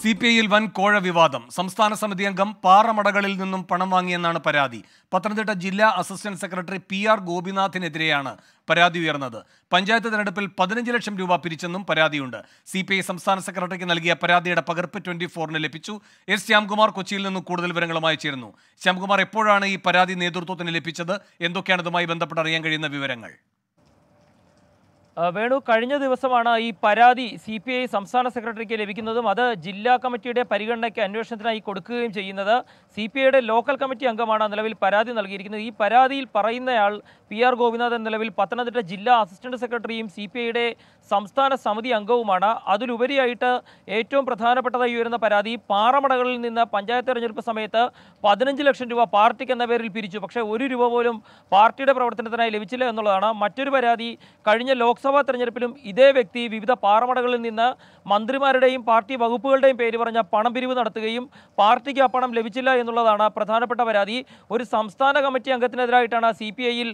C P ഐയിൽ വൻ കോഴ വിവാദം സംസ്ഥാന സമിതി അംഗം പാറമടകളിൽ നിന്നും പണം വാങ്ങിയെന്നാണ് പരാതി പത്തനംതിട്ട ജില്ലാ അസിസ്റ്റന്റ് സെക്രട്ടറി പി ആർ ഗോപിനാഥിനെതിരെയാണ് പരാതി ഉയർന്നത് പഞ്ചായത്ത് തെരഞ്ഞെടുപ്പിൽ പതിനഞ്ച് ലക്ഷം രൂപ പിരിച്ചെന്നും പരാതിയുണ്ട് സി പി ഐ സംസ്ഥാന സെക്രട്ടറിക്ക് നൽകിയ പരാതിയുടെ പകർപ്പ് ട്വന്റി ഫോറിന് ലഭിച്ചു എസ് ശ്യാംകുമാർ കൊച്ചിയിൽ നിന്നും കൂടുതൽ വിവരങ്ങളുമായി ചേരുന്നു ശ്യാംകുമാർ എപ്പോഴാണ് ഈ പരാതി നേതൃത്വത്തിന് ലഭിച്ചത് എന്തൊക്കെയാണ് ഇതുമായി ബന്ധപ്പെട്ട് അറിയാൻ കഴിയുന്ന വിവരങ്ങൾ വേണു കഴിഞ്ഞ ദിവസമാണ് ഈ പരാതി സി പി ഐ സംസ്ഥാന സെക്രട്ടറിക്ക് ലഭിക്കുന്നതും അത് ജില്ലാ കമ്മിറ്റിയുടെ പരിഗണനയ്ക്ക് അന്വേഷണത്തിനായി കൊടുക്കുകയും ചെയ്യുന്നത് സി പി ഐയുടെ ലോക്കൽ കമ്മിറ്റി അംഗമാണ് നിലവിൽ പരാതി നൽകിയിരിക്കുന്നത് ഈ പരാതിയിൽ പറയുന്നയാൾ പി ആർ ഗോപിനാഥൻ നിലവിൽ പത്തനംതിട്ട ജില്ലാ അസിസ്റ്റന്റ് സെക്രട്ടറിയും സി പി ഐയുടെ സംസ്ഥാന സമിതി അംഗവുമാണ് അതിലുപരിയായിട്ട് ഏറ്റവും പ്രധാനപ്പെട്ടതായി ഉയരുന്ന പരാതി പാറമടകളിൽ നിന്ന് പഞ്ചായത്ത് തെരഞ്ഞെടുപ്പ് സമയത്ത് പതിനഞ്ച് ലക്ഷം രൂപ പാർട്ടിക്ക് എന്ന പേരിൽ പിരിച്ചു പക്ഷേ ഒരു രൂപ പോലും പാർട്ടിയുടെ പ്രവർത്തനത്തിനായി ലഭിച്ചില്ല എന്നുള്ളതാണ് മറ്റൊരു പരാതി കഴിഞ്ഞ ലോക്സഭ ലോക്സഭാ തെരഞ്ഞെടുപ്പിലും ഇതേ വ്യക്തി വിവിധ പാറമടകളിൽ നിന്ന് മന്ത്രിമാരുടെയും പാർട്ടി വകുപ്പുകളുടെയും പേര് പറഞ്ഞ പണം പിരിവ് നടത്തുകയും പാർട്ടിക്ക് ആ പണം ലഭിച്ചില്ല എന്നുള്ളതാണ് പ്രധാനപ്പെട്ട പരാതി ഒരു സംസ്ഥാന കമ്മിറ്റി അംഗത്തിനെതിരായിട്ടാണ് സി പി ഐയിൽ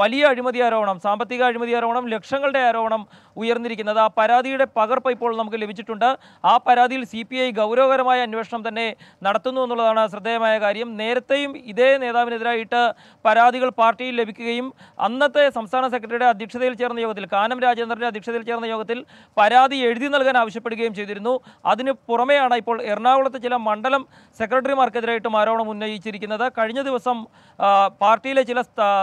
വലിയ അഴിമതി ആരോപണം സാമ്പത്തിക അഴിമതി ആരോപണം ലക്ഷങ്ങളുടെ ആരോപണം ഉയർന്നിരിക്കുന്നത് ആ പരാതിയുടെ പകർപ്പ് ഇപ്പോൾ നമുക്ക് ലഭിച്ചിട്ടുണ്ട് ആ പരാതിയിൽ സി പി ഐ ഗൗരവകരമായ അന്വേഷണം തന്നെ നടത്തുന്നു എന്നുള്ളതാണ് ശ്രദ്ധേയമായ കാര്യം നേരത്തെയും ഇതേ നേതാവിനെതിരായിട്ട് പരാതികൾ പാർട്ടിയിൽ ലഭിക്കുകയും അന്നത്തെ സംസ്ഥാന സെക്രട്ടറിയുടെ അധ്യക്ഷതയിൽ ചേർന്ന യോഗത്തിൽ കാനം രാജേന്ദ്രൻ്റെ അധ്യക്ഷതയിൽ ചേർന്ന യോഗത്തിൽ പരാതി എഴുതി നൽകാൻ ആവശ്യപ്പെടുകയും ചെയ്തിരുന്നു അതിന് പുറമെയാണ് ഇപ്പോൾ എറണാകുളത്തെ ചില മണ്ഡലം സെക്രട്ടറിമാർക്കെതിരായിട്ടും ആരോപണം ഉന്നയിച്ചിരിക്കുന്നത് കഴിഞ്ഞ ദിവസം പാർട്ടിയിലെ ചില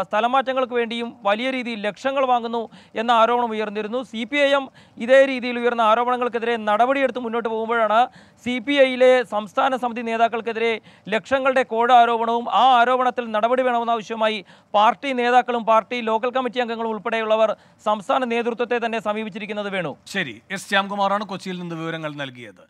സ്ഥലമാറ്റങ്ങൾക്ക് വേണ്ടിയും വലിയ രീതിയിൽ ലക്ഷങ്ങൾ വാങ്ങുന്നു എന്ന ആരോപണം ഉയർന്നിരുന്നു സി ഇതേ രീതിയിൽ ഉയർന്ന ആരോപണങ്ങൾക്കെതിരെ നടപടിയെടുത്ത് മുന്നോട്ട് പോകുമ്പോഴാണ് സി പി ഐയിലെ സംസ്ഥാന സമിതി നേതാക്കൾക്കെതിരെ ലക്ഷങ്ങളുടെ കോഴ ആരോപണവും ആ ആരോപണത്തിൽ നടപടി വേണമെന്നാവശ്യമായി പാർട്ടി നേതാക്കളും പാർട്ടി ലോക്കൽ കമ്മിറ്റി അംഗങ്ങളും ഉൾപ്പെടെയുള്ളവർ സംസ്ഥാന നേതൃത്വത്തെ തന്നെ സമീപിച്ചിരിക്കുന്നത് വേണു ശരി എസ് ശ്യാംകുമാറാണ് കൊച്ചിയിൽ നിന്ന് വിവരങ്ങൾ നൽകിയത്